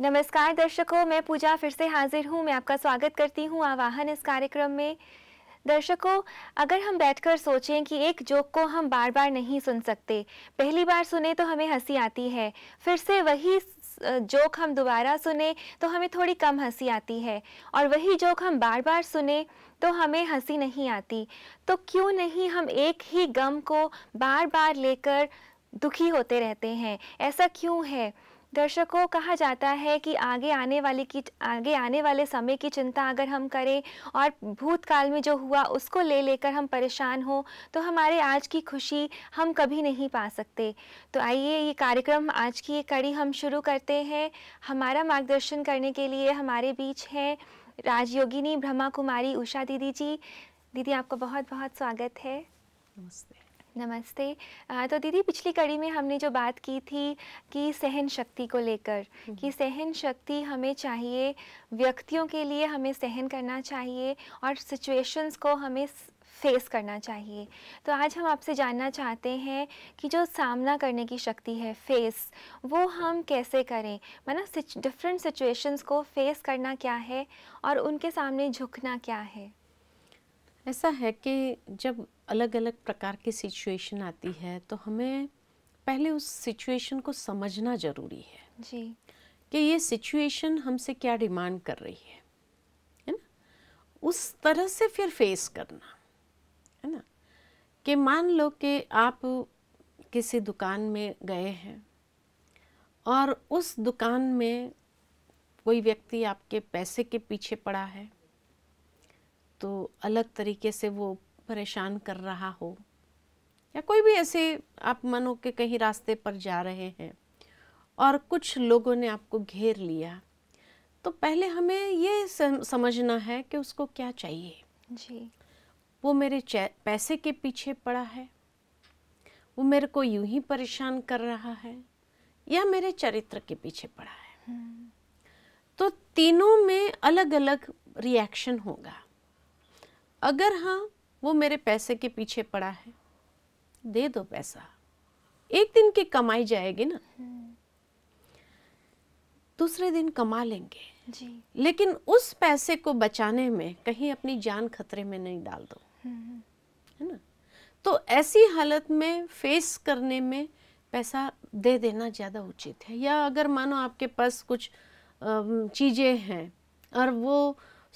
नमस्कार दर्शकों मैं पूजा फिर से हाजिर हूँ मैं आपका स्वागत करती हूँ आवाहन इस कार्यक्रम में दर्शकों अगर हम बैठकर सोचें कि एक जोक को हम बार बार नहीं सुन सकते पहली बार सुने तो हमें हंसी आती है फिर से वही जोक हम दोबारा सुने तो हमें थोड़ी कम हंसी आती है और वही जोक हम बार बार सुने तो हमें हंसी नहीं आती तो क्यों नहीं हम एक ही गम को बार बार लेकर दुखी होते रहते हैं ऐसा क्यों है दर्शकों कहा जाता है कि आगे आने वाले की आगे आने वाले समय की चिंता अगर हम करें और भूतकाल में जो हुआ उसको ले लेकर हम परेशान हो तो हमारे आज की खुशी हम कभी नहीं पा सकते तो आइए ये कार्यक्रम आज की ये कड़ी हम शुरू करते हैं हमारा मार्गदर्शन करने के लिए हमारे बीच हैं राजयोगिनी ब्रह्मा कुमारी उषा दीदी जी दीदी आपका बहुत बहुत स्वागत है नमस्ते नमस्ते तो दीदी पिछली कड़ी में हमने जो बात की थी कि सहन शक्ति को लेकर कि सहन शक्ति हमें चाहिए व्यक्तियों के लिए हमें सहन करना चाहिए और सिचुएशंस को हमें फेस करना चाहिए तो आज हम आपसे जानना चाहते हैं कि जो सामना करने की शक्ति है फेस वो हम कैसे करें मतलब डिफरेंट सिचुएशंस को फेस करना क्या है और उनके सामने झुकना क्या है ऐसा है कि जब अलग अलग प्रकार की सिचुएशन आती है तो हमें पहले उस सिचुएशन को समझना ज़रूरी है जी कि ये सिचुएशन हमसे क्या डिमांड कर रही है है ना उस तरह से फिर फेस करना है ना कि मान लो कि आप किसी दुकान में गए हैं और उस दुकान में कोई व्यक्ति आपके पैसे के पीछे पड़ा है तो अलग तरीके से वो परेशान कर रहा हो या कोई भी ऐसे आप मनो के कहीं रास्ते पर जा रहे हैं और कुछ लोगों ने आपको घेर लिया तो पहले हमें ये समझना है कि उसको क्या चाहिए जी वो मेरे पैसे के पीछे पड़ा है वो मेरे को यूं ही परेशान कर रहा है या मेरे चरित्र के पीछे पड़ा है हम्म। तो तीनों में अलग अलग रिएक्शन होगा अगर हाँ वो मेरे पैसे के पीछे पड़ा है दे दो पैसा एक दिन की कमाई जाएगी ना दूसरे दिन कमा लेंगे जी लेकिन उस पैसे को बचाने में कहीं अपनी जान खतरे में नहीं डाल दो है ना तो ऐसी हालत में फेस करने में पैसा दे देना ज़्यादा उचित है या अगर मानो आपके पास कुछ चीज़ें हैं और वो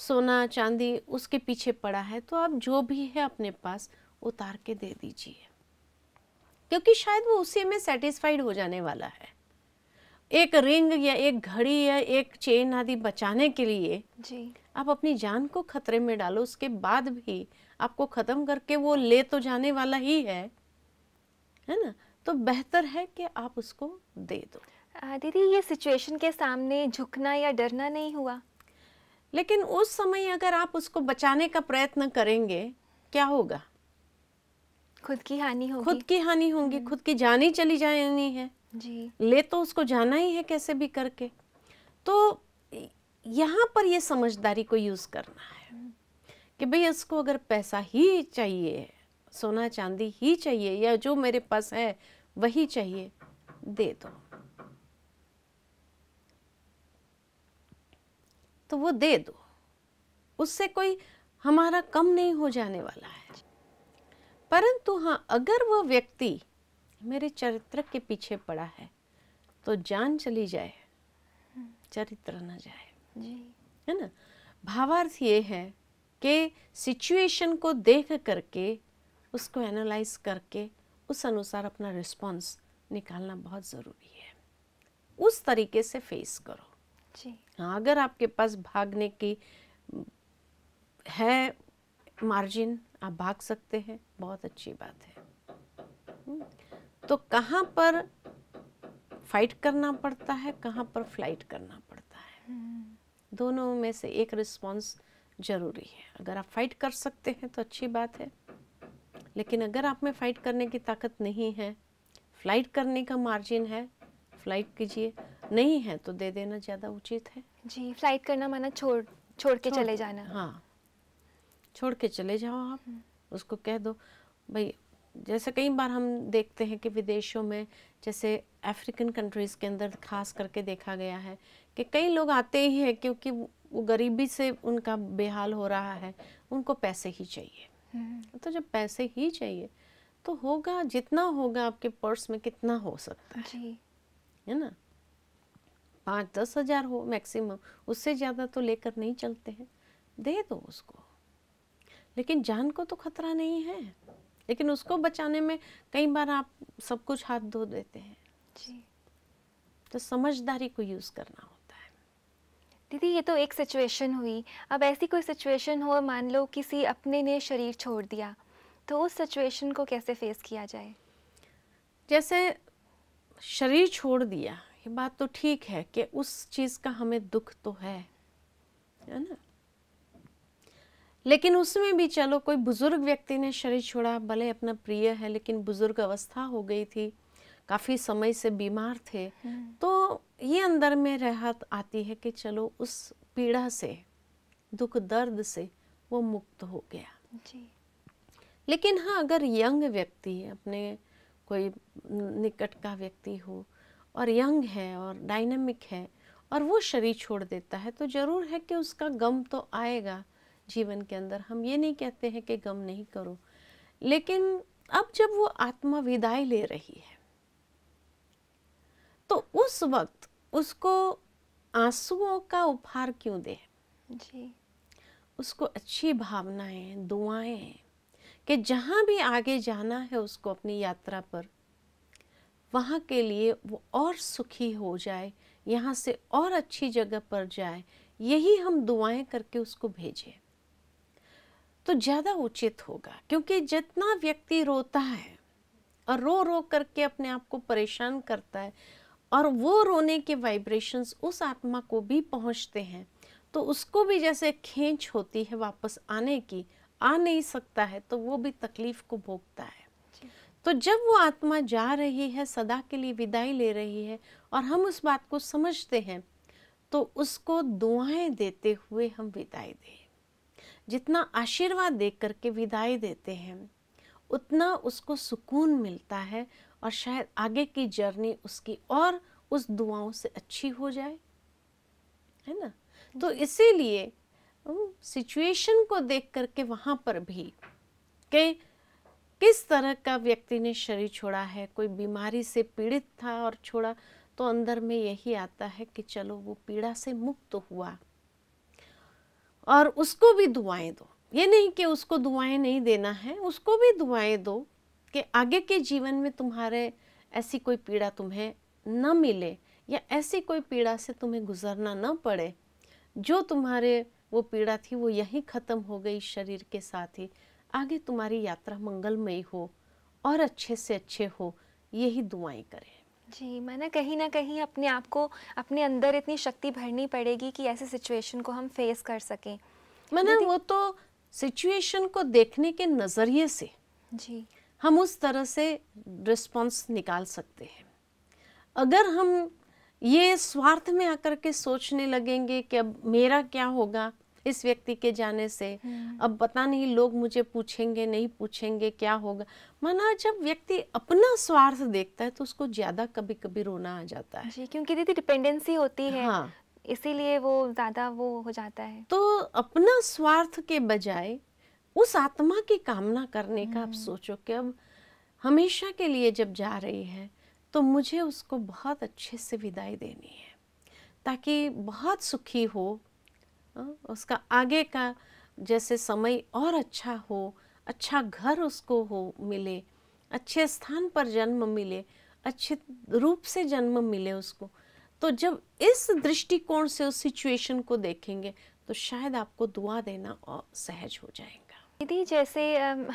सोना चांदी उसके पीछे पड़ा है तो आप जो भी है अपने पास उतार के दे दीजिए क्योंकि शायद वो उसी में सेटिस्फाइड हो जाने वाला है एक रिंग या एक घड़ी या एक चेन आदि बचाने के लिए जी आप अपनी जान को खतरे में डालो उसके बाद भी आपको ख़त्म करके वो ले तो जाने वाला ही है है ना तो बेहतर है कि आप उसको दे दो दीदी ये सिचुएशन के सामने झुकना या डरना नहीं हुआ लेकिन उस समय अगर आप उसको बचाने का प्रयत्न करेंगे क्या होगा खुद की हानि होगी खुद की हानि होगी हम्म। खुद की जान ही चली जानी है जी ले तो उसको जाना ही है कैसे भी करके तो यहाँ पर ये समझदारी को यूज़ करना है हम्म। कि भाई उसको अगर पैसा ही चाहिए सोना चांदी ही चाहिए या जो मेरे पास है वही चाहिए दे दो तो वो दे दो उससे कोई हमारा कम नहीं हो जाने वाला है परंतु हाँ अगर वह व्यक्ति मेरे चरित्र के पीछे पड़ा है तो जान चली जाए चरित्र न जाए जी है ना भावार्थ ये है कि सिचुएशन को देख करके उसको एनालाइज करके उस अनुसार अपना रिस्पांस निकालना बहुत ज़रूरी है उस तरीके से फेस करो जी हाँ, अगर आपके पास भागने की है मार्जिन आप भाग सकते हैं बहुत अच्छी बात है हम्म, तो कहाँ पर फाइट करना पड़ता है कहाँ पर फ्लाइट करना पड़ता है हम्म। दोनों में से एक रिस्पॉन्स जरूरी है अगर आप फाइट कर सकते हैं तो अच्छी बात है लेकिन अगर आप में फाइट करने की ताकत नहीं है फ्लाइट करने का मार्जिन है फ्लाइट कीजिए नहीं है तो दे देना ज़्यादा उचित है जी फ्लाइट करना माना छोड़ छोड़ के चले जाना हाँ छोड़ के चले जाओ आप हम्म। उसको कह दो भाई जैसे कई बार हम देखते हैं कि विदेशों में जैसे अफ्रीकन कंट्रीज़ के अंदर खास करके देखा गया है कि कई लोग आते ही हैं क्योंकि वो गरीबी से उनका बेहाल हो रहा है उनको पैसे ही चाहिए हम्म। तो जब पैसे ही चाहिए तो होगा जितना होगा आपके पर्स में कितना हो सकता है जी है ना पाँच दस हज़ार हो मैक्सिमम उससे ज़्यादा तो लेकर नहीं चलते हैं दे दो उसको लेकिन जान को तो खतरा नहीं है लेकिन उसको बचाने में कई बार आप सब कुछ हाथ धो देते हैं जी तो समझदारी को यूज़ करना हो दीदी ये तो एक सिचुएशन हुई अब ऐसी कोई सिचुएशन हो मान लो किसी अपने ने शरीर छोड़ दिया तो उस सिचुएशन को कैसे फेस किया जाए जैसे शरीर छोड़ दिया ये बात तो ठीक है कि उस चीज़ का हमें दुख तो है है ना लेकिन उसमें भी चलो कोई बुज़ुर्ग व्यक्ति ने शरीर छोड़ा भले अपना प्रिय है लेकिन बुज़ुर्ग अवस्था हो गई थी काफ़ी समय से बीमार थे हम्म। तो ये अंदर में राहत आती है कि चलो उस पीड़ा से दुख दर्द से वो मुक्त हो गया जी लेकिन हाँ अगर यंग व्यक्ति अपने कोई निकट का व्यक्ति हो और यंग है और डायनेमिक है और वो शरीर छोड़ देता है तो ज़रूर है कि उसका गम तो आएगा जीवन के अंदर हम ये नहीं कहते हैं कि गम नहीं करो लेकिन अब जब वो आत्मा विदाई ले रही है तो उस वक्त उसको आंसुओं का उपहार क्यों दे जी उसको अच्छी भावनाएं दुआएं कि जहाँ भी आगे जाना है उसको अपनी यात्रा पर वहाँ के लिए वो और सुखी हो जाए यहाँ से और अच्छी जगह पर जाए यही हम दुआएं करके उसको भेजें तो ज़्यादा उचित होगा क्योंकि जितना व्यक्ति रोता है और रो रो करके अपने आप को परेशान करता है और वो रोने के वाइब्रेशंस उस आत्मा को भी पहुँचते हैं तो उसको भी जैसे खींच होती है वापस आने की आ नहीं सकता है तो वो भी तकलीफ को भोगता है तो जब वो आत्मा जा रही है सदा के लिए विदाई ले रही है और हम उस बात को समझते हैं तो उसको दुआएं देते हुए हम विदाई दें जितना आशीर्वाद दे करके विदाई देते हैं उतना उसको सुकून मिलता है और शायद आगे की जर्नी उसकी और उस दुआओं से अच्छी हो जाए है ना तो इसीलिए सिचुएशन को देख करके वहाँ पर भी कि किस तरह का व्यक्ति ने शरीर छोड़ा है कोई बीमारी से पीड़ित था और छोड़ा तो अंदर में यही आता है कि चलो वो पीड़ा से मुक्त तो हुआ और उसको भी दुआएं दो ये नहीं कि उसको दुआएं नहीं देना है उसको भी दुआएं दो कि आगे के जीवन में तुम्हारे ऐसी कोई पीड़ा तुम्हें न मिले या ऐसी कोई पीड़ा से तुम्हें गुजरना न पड़े जो तुम्हारे वो पीड़ा थी वो यहीं ख़त्म हो गई शरीर के साथ ही आगे तुम्हारी यात्रा मंगलमयी हो और अच्छे से अच्छे हो यही दुआएं करें जी मैंने कहीं ना कहीं अपने आप को अपने अंदर इतनी शक्ति भरनी पड़ेगी कि ऐसे सिचुएशन को हम फेस कर सकें मैंने वो तो सिचुएशन को देखने के नज़रिए से जी हम उस तरह से रिस्पॉन्स निकाल सकते हैं अगर हम ये स्वार्थ में आकर के सोचने लगेंगे कि अब मेरा क्या होगा इस व्यक्ति के जाने से हम्म। अब पता नहीं लोग मुझे पूछेंगे नहीं पूछेंगे क्या होगा माना जब व्यक्ति अपना स्वार्थ देखता है तो उसको ज्यादा कभी कभी रोना आ जाता है क्योंकि दीदी डिपेंडेंसी होती है हाँ इसीलिए वो ज्यादा वो हो जाता है तो अपना स्वार्थ के बजाय उस आत्मा की कामना करने का आप हम्म। सोचो कि अब हमेशा के लिए जब जा रही है तो मुझे उसको बहुत अच्छे से विदाई देनी है ताकि बहुत सुखी हो हाँ, उसका आगे का जैसे समय और अच्छा हो अच्छा घर उसको हो मिले अच्छे स्थान पर जन्म मिले अच्छे रूप से जन्म मिले उसको तो जब इस दृष्टिकोण से उस सिचुएशन को देखेंगे तो शायद आपको दुआ देना और सहज हो जाएगा दीदी जैसे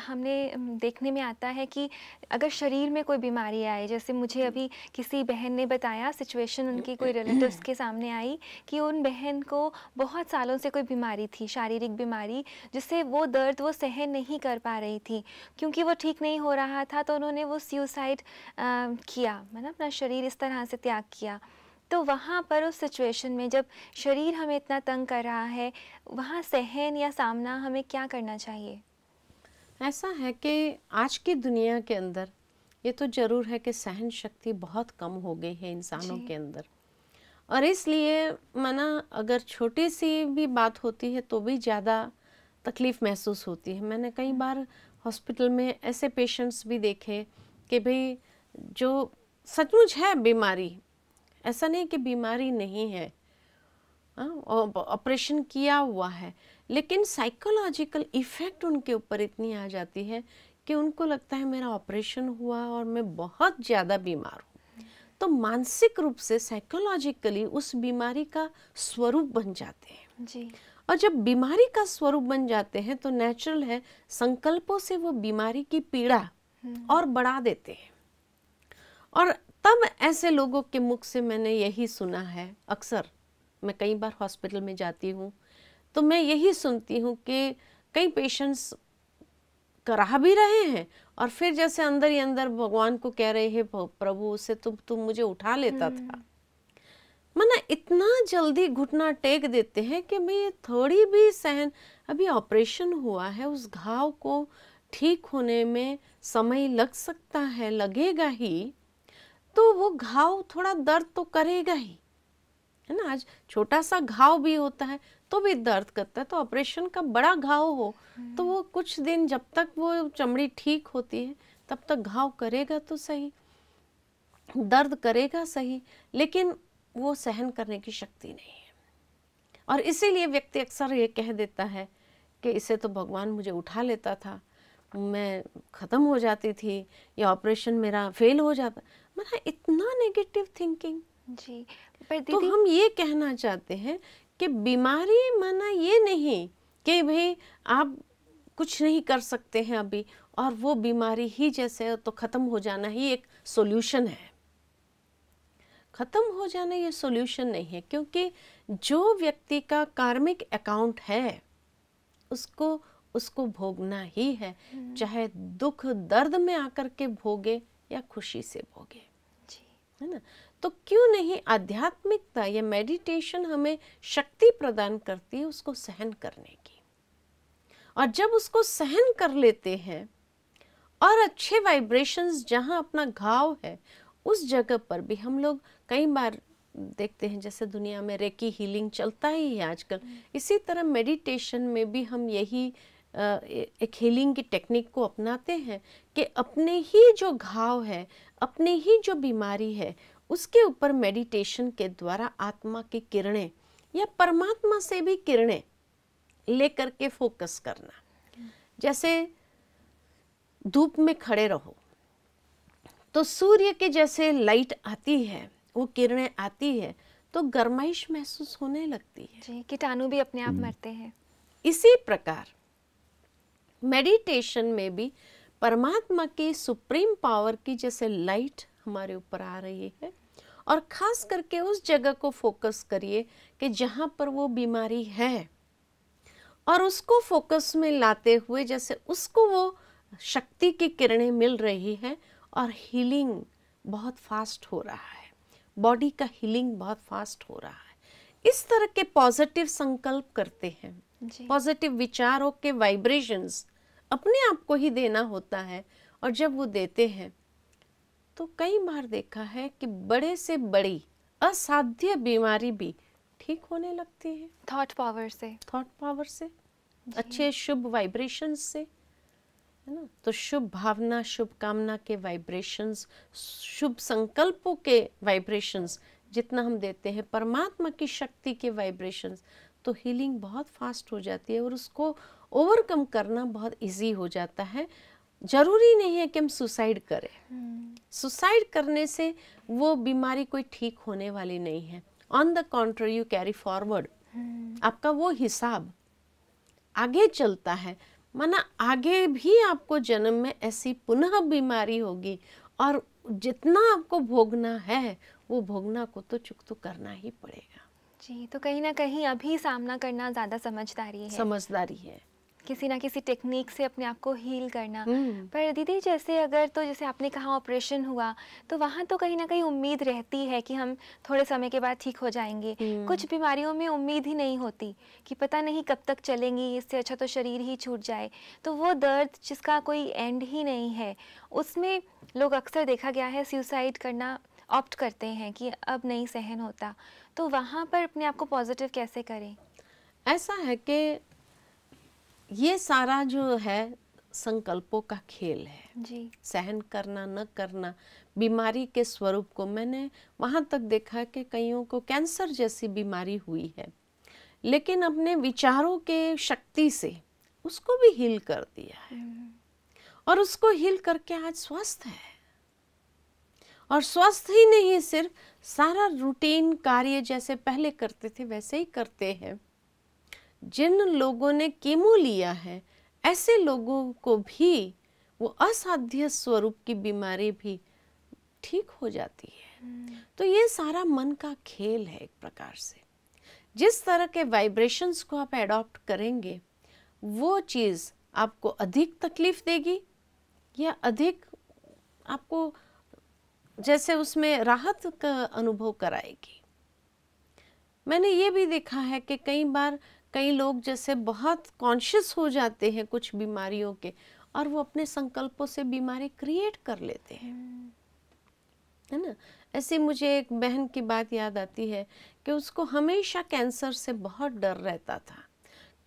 हमने देखने में आता है कि अगर शरीर में कोई बीमारी आए जैसे मुझे अभी किसी बहन ने बताया सिचुएशन उनकी कोई रिलेटिव्स के सामने आई कि उन बहन को बहुत सालों से कोई बीमारी थी शारीरिक बीमारी जिससे वो दर्द वो सहन नहीं कर पा रही थी क्योंकि वो ठीक नहीं हो रहा था तो उन्होंने वो सुसाइड किया मतलब अपना शरीर इस तरह से त्याग किया तो वहाँ पर उस सिचुएशन में जब शरीर हमें इतना तंग कर रहा है वहाँ सहन या सामना हमें क्या करना चाहिए ऐसा है कि आज की दुनिया के अंदर ये तो ज़रूर है कि सहन शक्ति बहुत कम हो गई है इंसानों के अंदर और इसलिए मना अगर छोटी सी भी बात होती है तो भी ज़्यादा तकलीफ़ महसूस होती है मैंने कई हम्म। बार हॉस्पिटल में ऐसे पेशेंट्स भी देखे कि भाई जो सचमुच है बीमारी ऐसा नहीं कि बीमारी नहीं है हाँ, ऑपरेशन किया हुआ है लेकिन साइकोलॉजिकल इफ़ेक्ट उनके ऊपर इतनी आ जाती है कि उनको लगता है मेरा ऑपरेशन हुआ और मैं बहुत ज़्यादा बीमार हूँ तो मानसिक रूप से साइकोलॉजिकली उस बीमारी का स्वरूप बन जाते हैं जी और जब बीमारी का स्वरूप बन जाते हैं तो नेचुरल है संकल्पों से वो बीमारी की पीड़ा हम्म। और बढ़ा देते हैं और तब ऐसे लोगों के मुख से मैंने यही सुना है अक्सर मैं कई बार हॉस्पिटल में जाती हूँ तो मैं यही सुनती हूँ कि कई पेशेंट्स करा भी रहे हैं और फिर जैसे अंदर ही अंदर भगवान को कह रहे हैं प्रभु उसे तुम तुम मुझे उठा लेता था हम्म। मना इतना जल्दी घुटना टेक देते हैं कि मैं ये थोड़ी भी सहन अभी ऑपरेशन हुआ है उस घाव को ठीक होने में समय लग सकता है लगेगा ही तो वो घाव थोड़ा दर्द तो करेगा ही है ना आज छोटा सा घाव भी होता है तो भी दर्द करता है तो ऑपरेशन का बड़ा घाव हो तो वो हम्म। कुछ दिन जब तक वो चमड़ी ठीक होती है तब तक घाव करेगा तो सही दर्द करेगा सही लेकिन वो सहन करने की शक्ति नहीं है और इसीलिए व्यक्ति अक्सर ये कह देता है कि इसे तो भगवान मुझे उठा लेता था मैं ख़त्म हो जाती थी या ऑपरेशन मेरा फेल हो जाता मेरा इतना नेगेटिव थिंकिंग जी पर तो हम ये कहना चाहते हैं कि बीमारी माना ये नहीं कि भाई आप कुछ नहीं कर सकते हैं अभी और वो बीमारी ही जैसे तो ख़त्म हो जाना ही एक सॉल्यूशन है ख़त्म हो जाना ये सॉल्यूशन नहीं है क्योंकि जो व्यक्ति का कार्मिक अकाउंट है उसको उसको भोगना ही है हम्म। चाहे दुख दर्द में आकर के भोगे या खुशी से भोगे है ना तो क्यों नहीं आध्यात्मिकता या मेडिटेशन हमें शक्ति प्रदान करती है उसको सहन करने की और जब उसको सहन कर लेते हैं और अच्छे वाइब्रेशंस जहां अपना घाव है उस जगह पर भी हम लोग कई बार देखते हैं जैसे दुनिया में रेकी हीलिंग चलता ही है आजकल हम्म। इसी तरह मेडिटेशन में भी हम यही एक हीलिंग की टेक्निक को अपनाते हैं कि अपने ही जो घाव है अपने ही जो बीमारी है उसके ऊपर मेडिटेशन के द्वारा आत्मा की किरणें या परमात्मा से भी किरणें लेकर के फोकस करना जैसे धूप में खड़े रहो तो सूर्य के जैसे लाइट आती है वो किरणें आती है तो गर्माइश महसूस होने लगती है जी कीटाणु भी अपने आप हम्म। मरते हैं इसी प्रकार मेडिटेशन में भी परमात्मा की सुप्रीम पावर की जैसे लाइट हमारे ऊपर आ रही है और ख़ास करके उस जगह को फोकस करिए कि जहाँ पर वो बीमारी है और उसको फोकस में लाते हुए जैसे उसको वो शक्ति की किरणें मिल रही है और हीलिंग बहुत फास्ट हो रहा है बॉडी का हीलिंग बहुत फास्ट हो रहा है इस तरह के पॉजिटिव संकल्प करते हैं पॉजिटिव विचारों के वाइब्रेशंस अपने आप को ही देना होता है और जब वो देते हैं तो कई बार देखा है कि बड़े से बड़ी असाध्य बीमारी भी ठीक होने लगती है थॉट पावर से थॉट पावर से अच्छे शुभ वाइब्रेशन से है ना तो शुभ भावना शुभ कामना के वाइब्रेशंस शुभ संकल्पों के वाइब्रेशंस जितना हम देते हैं परमात्मा की शक्ति के वाइब्रेशंस तो हीलिंग बहुत फास्ट हो जाती है और उसको ओवरकम करना बहुत इजी हो जाता है ज़रूरी नहीं है कि हम सुसाइड करें सुसाइड हम्म। करने से वो बीमारी कोई ठीक होने वाली नहीं है on the contrary you carry forward आपका वो हिसाब आगे चलता है माना आगे भी आपको जन्म में ऐसी पुनः बीमारी होगी और जितना आपको भोगना है वो भोगना को तो चुक तो करना ही पड़ेगा जी तो कहीं ना कहीं अभी सामना करना ज़्यादा समझदारी है समझदारी है किसी ना किसी टेक्निक से अपने आप को हील करना हम्म। पर दीदी जैसे अगर तो जैसे आपने कहा ऑपरेशन हुआ तो वहाँ तो कहीं ना कहीं उम्मीद रहती है कि हम थोड़े समय के बाद ठीक हो जाएंगे हम्म। कुछ बीमारियों में उम्मीद ही नहीं होती कि पता नहीं कब तक चलेंगी इससे अच्छा तो शरीर ही छूट जाए तो वो दर्द जिसका कोई एंड ही नहीं है उसमें लोग अक्सर देखा गया है सुसाइड करना ऑप्ट करते हैं कि अब नहीं सहन होता तो वहाँ पर अपने आप को पॉजिटिव कैसे करें ऐसा है कि ये सारा जो है संकल्पों का खेल है जी सहन करना न करना बीमारी के स्वरूप को मैंने वहाँ तक देखा कि कईयों को कैंसर जैसी बीमारी हुई है लेकिन अपने विचारों के शक्ति से उसको भी हील कर दिया है हम्म। और उसको हील करके आज स्वस्थ है और स्वस्थ ही नहीं सिर्फ सारा रूटीन कार्य जैसे पहले करते थे वैसे ही करते हैं जिन लोगों ने कीमो लिया है ऐसे लोगों को भी वो असाध्य स्वरूप की बीमारी भी ठीक हो जाती है तो ये सारा मन का खेल है एक प्रकार से जिस तरह के वाइब्रेशंस को आप एडॉप्ट करेंगे वो चीज़ आपको अधिक तकलीफ देगी या अधिक आपको जैसे उसमें राहत का अनुभव कराएगी मैंने ये भी देखा है कि कई बार कई लोग जैसे बहुत कॉन्शियस हो जाते हैं कुछ बीमारियों के और वो अपने संकल्पों से बीमारी क्रिएट कर लेते हैं है ना ऐसे मुझे एक बहन की बात याद आती है कि उसको हमेशा कैंसर से बहुत डर रहता था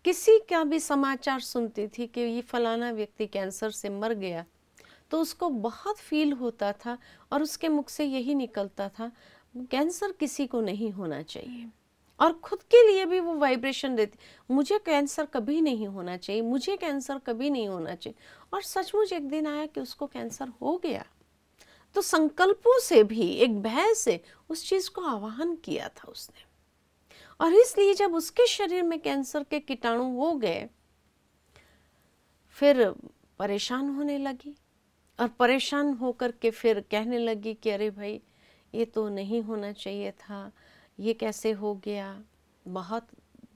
किसी का भी समाचार सुनती थी कि ये फलाना व्यक्ति कैंसर से मर गया तो उसको बहुत फील होता था और उसके मुख से यही निकलता था कैंसर किसी को नहीं होना चाहिए और खुद के लिए भी वो वाइब्रेशन देती मुझे कैंसर कभी नहीं होना चाहिए मुझे कैंसर कभी नहीं होना चाहिए और सचमुच एक दिन आया कि उसको कैंसर हो गया तो संकल्पों से भी एक भय से उस चीज़ को आवाहन किया था उसने और इसलिए जब उसके शरीर में कैंसर के कीटाणु हो गए फिर परेशान होने लगी और परेशान होकर के फिर कहने लगी कि अरे भाई ये तो नहीं होना चाहिए था ये कैसे हो गया बहुत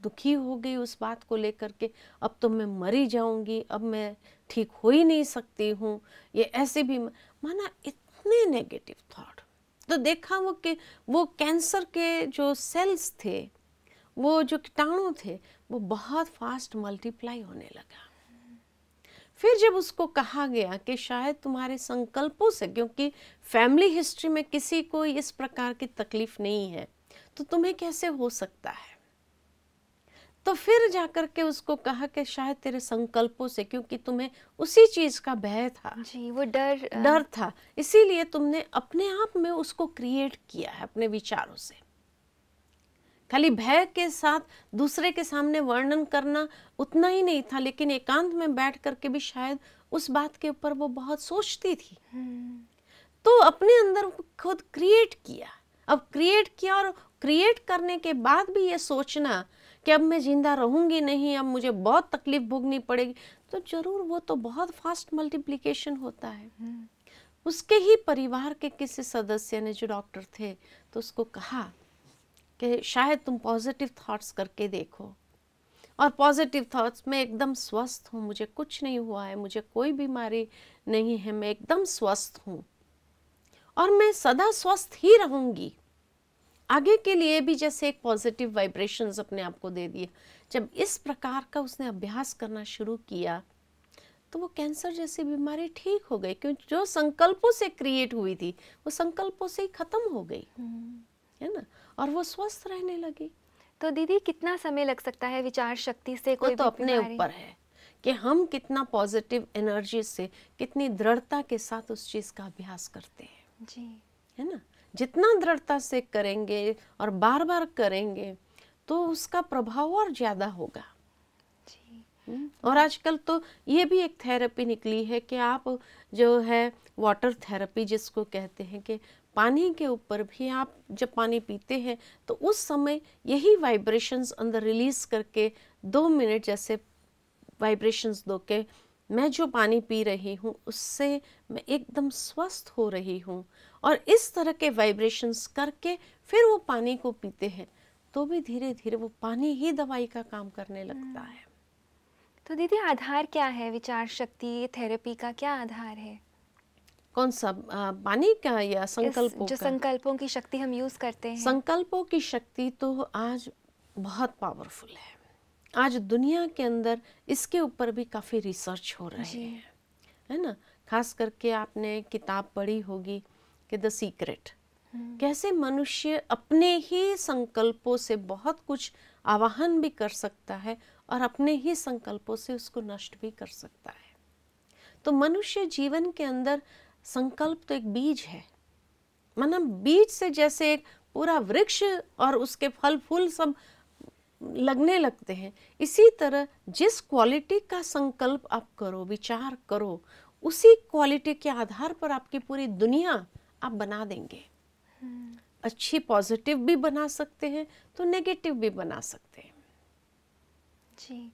दुखी हो गई उस बात को लेकर के अब तो मैं मरी जाऊंगी अब मैं ठीक हो ही नहीं सकती हूँ ये ऐसे भी माना इतने नेगेटिव थॉट तो देखा वो कि वो कैंसर के जो सेल्स थे वो जो कीटाणु थे वो बहुत फास्ट मल्टीप्लाई होने लगा फिर जब उसको कहा गया कि शायद तुम्हारे संकल्पों से क्योंकि फैमिली हिस्ट्री में किसी को इस प्रकार की तकलीफ नहीं है तो तुम्हें कैसे हो सकता है तो फिर जाकर के उसको कहा कि शायद तेरे संकल्पों से क्योंकि तुम्हें उसी चीज का भय था जी वो डर डर था इसीलिए तुमने अपने आप में उसको क्रिएट किया है अपने विचारों से खाली भय के साथ दूसरे के सामने वर्णन करना उतना ही नहीं था लेकिन एकांत में बैठ करके भी शायद उस बात के ऊपर वो बहुत सोचती थी तो अपने अंदर खुद क्रिएट किया अब क्रिएट किया और क्रिएट करने के बाद भी ये सोचना कि अब मैं ज़िंदा रहूंगी नहीं अब मुझे बहुत तकलीफ भोगनी पड़ेगी तो ज़रूर वो तो बहुत फास्ट मल्टीप्लीकेशन होता है उसके ही परिवार के किसी सदस्य ने जो डॉक्टर थे तो उसको कहा कि शायद तुम पॉजिटिव थॉट्स करके देखो और पॉजिटिव थॉट्स मैं एकदम स्वस्थ हूँ मुझे कुछ नहीं हुआ है मुझे कोई बीमारी नहीं है मैं एकदम स्वस्थ हूँ और मैं सदा स्वस्थ ही रहूँगी आगे के लिए भी जैसे एक पॉजिटिव वाइब्रेशंस अपने आप को दे दिए जब इस प्रकार का उसने अभ्यास करना शुरू किया तो वो कैंसर जैसी बीमारी ठीक हो गई क्योंकि जो संकल्पों से क्रिएट हुई थी वो संकल्पों से ही ख़त्म हो गई हम्म। है ना और वो स्वस्थ रहने लगी तो दीदी कितना समय लग सकता है विचार शक्ति से कोई तो अपने ऊपर है कि हम कितना पॉजिटिव एनर्जी से कितनी दृढ़ता के साथ उस चीज़ का अभ्यास करते हैं जी है ना जितना दृढ़ता से करेंगे और बार बार करेंगे तो उसका प्रभाव और ज़्यादा होगा हम्म। और आजकल तो ये भी एक थेरेपी निकली है कि आप जो है वाटर थेरेपी जिसको कहते हैं कि पानी के ऊपर भी आप जब पानी पीते हैं तो उस समय यही वाइब्रेशंस अंदर रिलीज़ करके दो मिनट जैसे वाइब्रेशंस दो के मैं जो पानी पी रही हूँ उससे मैं एकदम स्वस्थ हो रही हूँ और इस तरह के वाइब्रेशंस करके फिर वो पानी को पीते हैं तो भी धीरे धीरे वो पानी ही दवाई का काम करने लगता हम्म। है तो दीदी आधार क्या है विचार शक्ति थेरेपी का क्या आधार है कौन सा वाणी का या संकल्पों जो संकल्पों की शक्ति हम यूज करते हैं संकल्पों की शक्ति तो आज बहुत पावरफुल है आज दुनिया के अंदर इसके ऊपर भी काफ़ी रिसर्च हो रहे हैं है ना खास करके आपने किताब पढ़ी होगी कि द सीक्रेट हम्म। कैसे मनुष्य अपने ही संकल्पों से बहुत कुछ आवाहन भी कर सकता है और अपने ही संकल्पों से उसको नष्ट भी कर सकता है तो मनुष्य जीवन के अंदर संकल्प तो एक बीज है मतलब बीज से जैसे एक पूरा वृक्ष और उसके फल फूल सब लगने लगते हैं इसी तरह जिस क्वालिटी का संकल्प आप करो विचार करो उसी क्वालिटी के आधार पर आपकी पूरी दुनिया आप बना देंगे हम्म। अच्छी पॉजिटिव भी बना सकते हैं तो नेगेटिव भी बना सकते हैं जी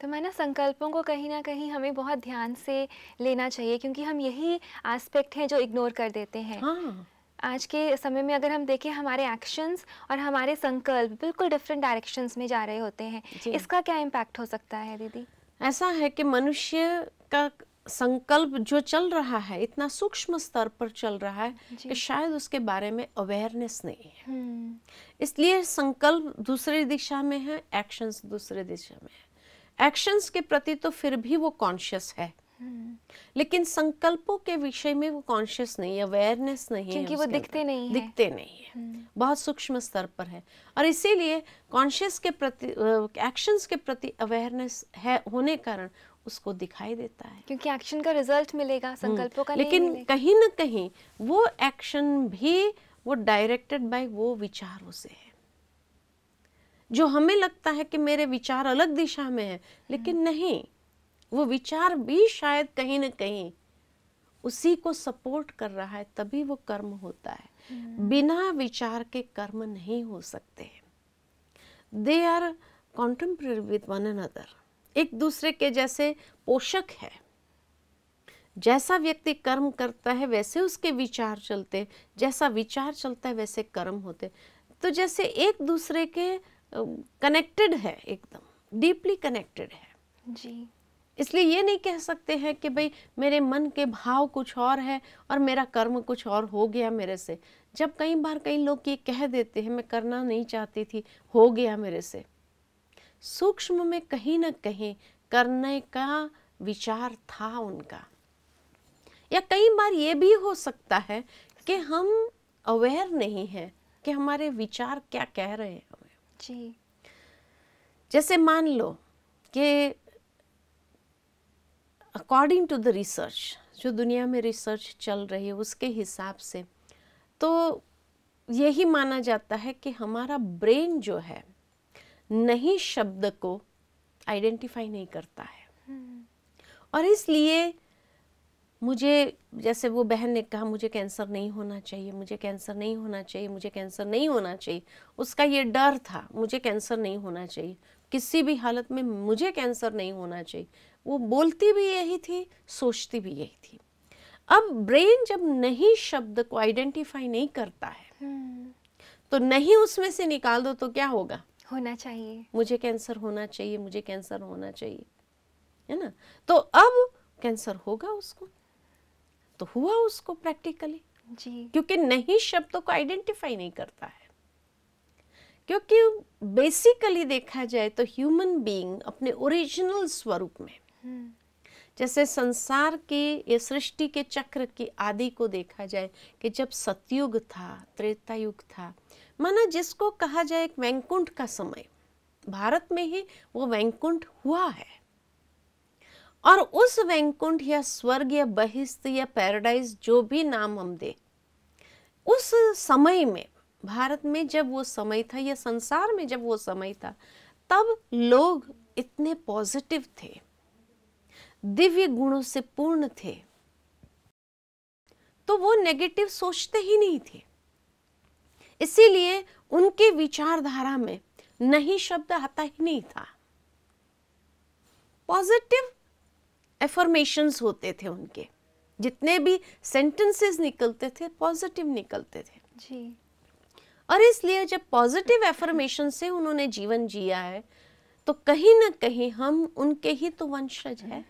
तो माना संकल्पों को कहीं ना कहीं हमें बहुत ध्यान से लेना चाहिए क्योंकि हम यही एस्पेक्ट हैं जो इग्नोर कर देते हैं हाँ। आज के समय में अगर हम देखें हमारे एक्शंस और हमारे संकल्प बिल्कुल डिफरेंट डायरेक्शंस में जा रहे होते हैं इसका क्या इम्पैक्ट हो सकता है दीदी ऐसा है कि मनुष्य का संकल्प जो चल रहा है इतना सूक्ष्म स्तर पर चल रहा है कि शायद उसके बारे में अवेयरनेस नहीं है हम्म। इसलिए संकल्प दूसरी दिशा में है एक्शंस दूसरे दिशा में है एक्शंस के प्रति तो फिर भी वो कॉन्शियस है लेकिन संकल्पों के विषय में वो कॉन्शियस नहीं है अवेयरनेस नहीं क्योंकि है वो दिखते नहीं है दिखते नहीं है हम्म। बहुत सूक्ष्म स्तर पर है और इसीलिए कॉन्शियस के प्रति एक्शंस के प्रति अवेयरनेस है होने कारण उसको दिखाई देता है क्योंकि एक्शन का रिजल्ट मिलेगा हम्म। संकल्पों का लेकिन नहीं मिलेगा। कहीं ना कहीं वो एक्शन भी वो डायरेक्टेड बाय वो विचारों से है जो हमें लगता है कि मेरे विचार अलग दिशा में है लेकिन नहीं वो विचार भी शायद कहीं ना कहीं उसी को सपोर्ट कर रहा है तभी वो कर्म होता है हम्म। बिना विचार के कर्म नहीं हो सकते they are contemporary with one another एक दूसरे के जैसे पोषक है जैसा व्यक्ति कर्म करता है वैसे उसके विचार चलते जैसा विचार चलता है वैसे कर्म होते तो जैसे एक दूसरे के कनेक्टेड है एकदम डीपली कनेक्टेड है जी इसलिए ये नहीं कह सकते हैं कि भाई मेरे मन के भाव कुछ और है और मेरा कर्म कुछ और हो गया मेरे से जब कई बार कई लोग ये कह देते हैं मैं करना नहीं चाहती थी हो गया मेरे से सूक्ष्म में कहीं ना कहीं करने का विचार था उनका या कई बार ये भी हो सकता है कि हम अवेयर नहीं हैं कि हमारे विचार क्या कह रहे हैं जी जैसे मान लो कि अकॉर्डिंग टू द रिसर्च जो दुनिया में रिसर्च चल रही है उसके हिसाब से तो यही माना जाता है कि हमारा ब्रेन जो है नहीं शब्द को आइडेंटिफाई नहीं करता है हम्म। और इसलिए मुझे जैसे वो बहन ने कहा मुझे कैंसर नहीं होना चाहिए मुझे कैंसर नहीं होना चाहिए मुझे कैंसर नहीं होना चाहिए उसका ये डर था मुझे कैंसर नहीं होना चाहिए किसी भी हालत में मुझे कैंसर नहीं होना चाहिए वो बोलती भी यही थी सोचती भी यही थी अब ब्रेन जब नहीं शब्द को आइडेंटिफाई नहीं करता है हम्म। तो नहीं उसमें से निकाल दो तो क्या होगा होना चाहिए मुझे कैंसर होना चाहिए मुझे कैंसर होना चाहिए है ना तो अब कैंसर होगा उसको तो हुआ उसको प्रैक्टिकली जी क्योंकि नहीं शब्दों को आइडेंटिफाई नहीं करता है क्योंकि बेसिकली देखा जाए तो ह्यूमन बीइंग अपने ओरिजिनल स्वरूप में हम्म। जैसे संसार के ये सृष्टि के चक्र की आदि को देखा जाए कि जब सतयुग था त्रेता युग था माना जिसको कहा जाए एक वैंकुंठ का समय भारत में ही वो वैंकुंठ हुआ है और उस वैकुंठ या स्वर्ग या बहिस्त या पैराडाइज जो भी नाम हम दें उस समय में भारत में जब वो समय था या संसार में जब वो समय था तब लोग इतने पॉजिटिव थे दिव्य गुणों से पूर्ण थे तो वो नेगेटिव सोचते ही नहीं थे इसीलिए उनके विचारधारा में नहीं शब्द आता ही नहीं था पॉजिटिव एफर्मेशंस होते थे उनके जितने भी सेंटेंसेस निकलते थे पॉजिटिव निकलते थे जी और इसलिए जब पॉजिटिव एफर्मेशन से उन्होंने जीवन जिया है तो कहीं ना कहीं हम उनके ही तो वंशज हैं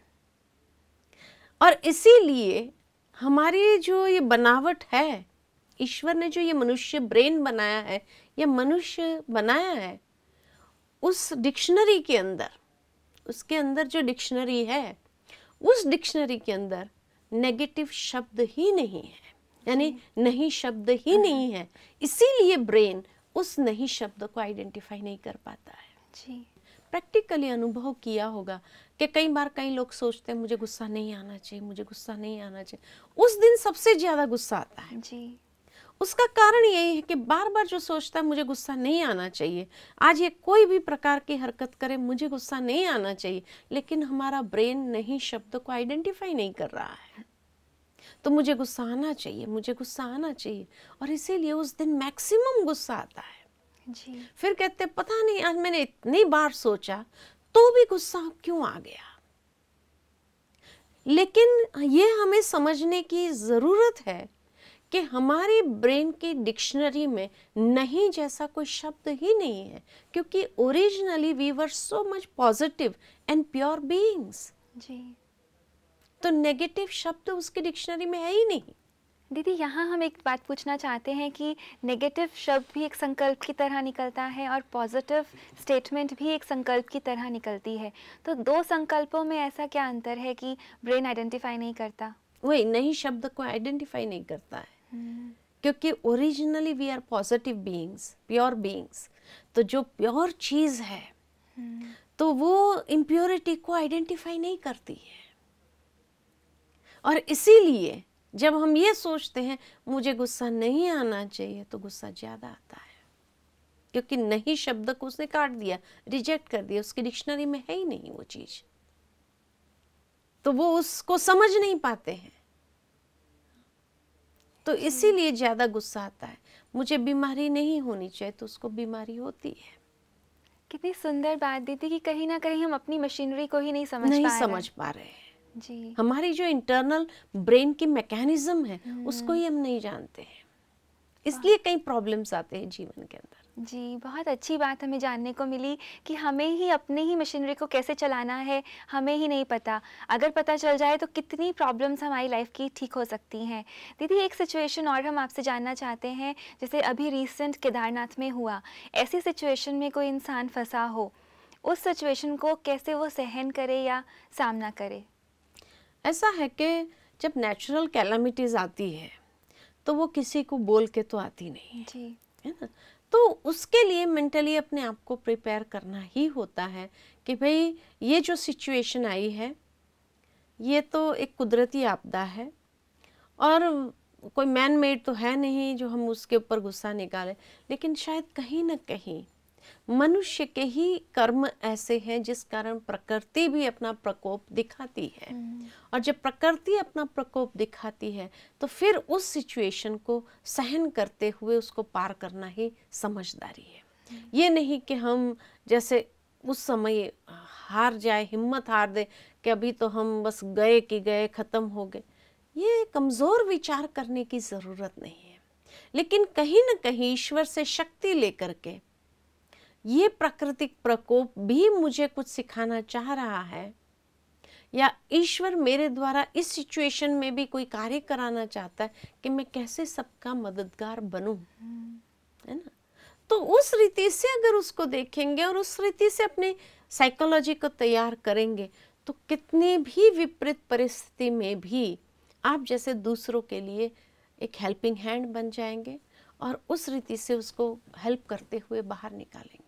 और इसीलिए हमारी जो ये बनावट है ईश्वर ने जो ये मनुष्य ब्रेन बनाया है ये मनुष्य बनाया है उस डिक्शनरी के अंदर उसके अंदर जो डिक्शनरी है उस डिक्शनरी के अंदर नेगेटिव शब्द ही नहीं है यानी नहीं शब्द ही नहीं है इसीलिए ब्रेन उस नहीं शब्द को आइडेंटिफाई नहीं कर पाता है जी प्रैक्टिकली अनुभव किया होगा कि कई बार कई लोग सोचते हैं मुझे गुस्सा नहीं आना चाहिए मुझे गुस्सा नहीं आना चाहिए उस दिन सबसे ज़्यादा गुस्सा आता है जी उसका कारण यही है कि बार बार जो सोचता है मुझे गुस्सा नहीं आना चाहिए आज ये कोई भी प्रकार की हरकत करे मुझे गुस्सा नहीं आना चाहिए लेकिन हमारा ब्रेन नहीं शब्द को आइडेंटिफाई नहीं कर रहा है तो मुझे गुस्सा आना चाहिए मुझे गुस्सा आना चाहिए और इसीलिए उस दिन मैक्सिमम गुस्सा आता है जी फिर कहते पता नहीं आज मैंने इतनी बार सोचा तो भी गुस्सा क्यों आ गया लेकिन ये हमें समझने की ज़रूरत है कि हमारी ब्रेन की डिक्शनरी में नहीं जैसा कोई शब्द ही नहीं है क्योंकि originally we were so much positive and pure beings जी तो नेगेटिव शब्द उसकी डिक्शनरी में है ही नहीं दीदी यहाँ हम एक बात पूछना चाहते हैं कि नेगेटिव शब्द भी एक संकल्प की तरह निकलता है और पॉजिटिव स्टेटमेंट भी एक संकल्प की तरह निकलती है तो दो संकल्पों में ऐसा क्या अंतर है कि ब्रेन आइडेंटिफाई नहीं करता वही नहीं शब्द को आइडेंटिफाई नहीं करता है क्योंकि originally we are positive beings pure beings तो जो प्योर चीज़ है तो वो इम्प्योरिटी को आइडेंटिफाई नहीं करती है और इसीलिए जब हम ये सोचते हैं मुझे गुस्सा नहीं आना चाहिए तो गुस्सा ज़्यादा आता है क्योंकि नहीं शब्द को उसने काट दिया रिजेक्ट कर दिया उसकी डिक्शनरी में है ही नहीं वो चीज़ तो वो उसको समझ नहीं पाते हैं तो इसीलिए ज़्यादा गुस्सा आता है मुझे बीमारी नहीं होनी चाहिए तो उसको बीमारी होती है कितनी सुंदर बात दीदी कि कहीं ना कहीं हम अपनी मशीनरी को ही नहीं समझ नहीं पा समझ पा रहे हैं जी हमारी जो इंटरनल ब्रेन की मैकेनिज्म है हम्म। उसको ही हम नहीं जानते हैं इसलिए कई प्रॉब्लम्स आते हैं जीवन के अंदर जी बहुत अच्छी बात हमें जानने को मिली कि हमें ही अपनी ही मशीनरी को कैसे चलाना है हमें ही नहीं पता अगर पता चल जाए तो कितनी प्रॉब्लम्स हमारी लाइफ की ठीक हो सकती हैं दीदी एक सिचुएशन और हम आपसे जानना चाहते हैं जैसे अभी रिसेंट केदारनाथ में हुआ ऐसी सिचुएशन में कोई इंसान फंसा हो उस सिचुएशन को कैसे वो सहन करे या सामना करे ऐसा है कि जब नेचुरल कैलामिटीज़ आती है तो वो किसी को बोल के तो आती नहीं जी है ना तो उसके लिए मेंटली अपने आप को प्रिपेयर करना ही होता है कि भाई ये जो सिचुएशन आई है ये तो एक कुदरती आपदा है और कोई मैन मेड तो है नहीं जो हम उसके ऊपर गुस्सा निकालें लेकिन शायद कहीं ना कहीं मनुष्य के ही कर्म ऐसे हैं जिस कारण प्रकृति भी अपना प्रकोप दिखाती है हम्म। और जब प्रकृति अपना प्रकोप दिखाती है तो फिर उस सिचुएशन को सहन करते हुए उसको पार करना ही समझदारी है हम्म। ये नहीं कि हम जैसे उस समय हार जाए हिम्मत हार दे कि अभी तो हम बस गए कि गए ख़त्म हो गए ये कमज़ोर विचार करने की ज़रूरत नहीं है लेकिन कहीं ना कहीं ईश्वर से शक्ति लेकर के ये प्राकृतिक प्रकोप भी मुझे कुछ सिखाना चाह रहा है या ईश्वर मेरे द्वारा इस सिचुएशन में भी कोई कार्य कराना चाहता है कि मैं कैसे सबका मददगार बनूं है ना तो उस रीति से अगर उसको देखेंगे और उस रीति से अपने साइकोलॉजी को तैयार करेंगे तो कितनी भी विपरीत परिस्थिति में भी आप जैसे दूसरों के लिए एक हेल्पिंग हैंड बन जाएंगे और उस रीति से उसको हेल्प करते हुए बाहर निकालेंगे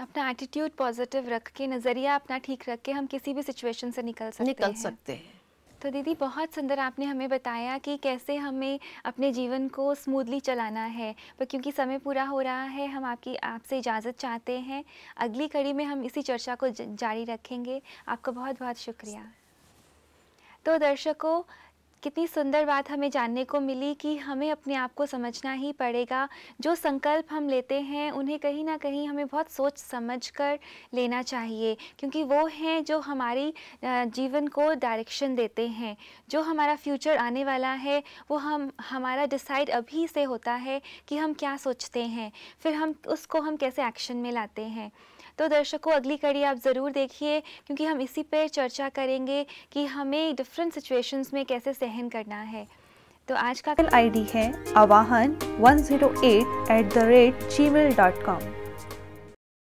अपना एटीट्यूड पॉजिटिव रख के नज़रिया अपना ठीक रख के हम किसी भी सिचुएशन से निकल सकते निकल हैं। सकते हैं तो दीदी बहुत सुंदर आपने हमें बताया कि कैसे हमें अपने जीवन को स्मूथली चलाना है पर क्योंकि समय पूरा हो रहा है हम आपकी आपसे इजाज़त चाहते हैं अगली कड़ी में हम इसी चर्चा को जारी रखेंगे आपका बहुत बहुत शुक्रिया तो दर्शकों कितनी सुंदर बात हमें जानने को मिली कि हमें अपने आप को समझना ही पड़ेगा जो संकल्प हम लेते हैं उन्हें कहीं ना कहीं हमें बहुत सोच समझ कर लेना चाहिए क्योंकि वो हैं जो हमारी जीवन को डायरेक्शन देते हैं जो हमारा फ्यूचर आने वाला है वो हम हमारा डिसाइड अभी से होता है कि हम क्या सोचते हैं फिर हम उसको हम कैसे एक्शन में लाते हैं तो दर्शकों अगली कड़ी आप ज़रूर देखिए क्योंकि हम इसी पर चर्चा करेंगे कि हमें डिफरेंट सिचुएशंस में कैसे सहन करना है तो आज का आईडी है Avahan one zero eight eight the rate Gmail dot com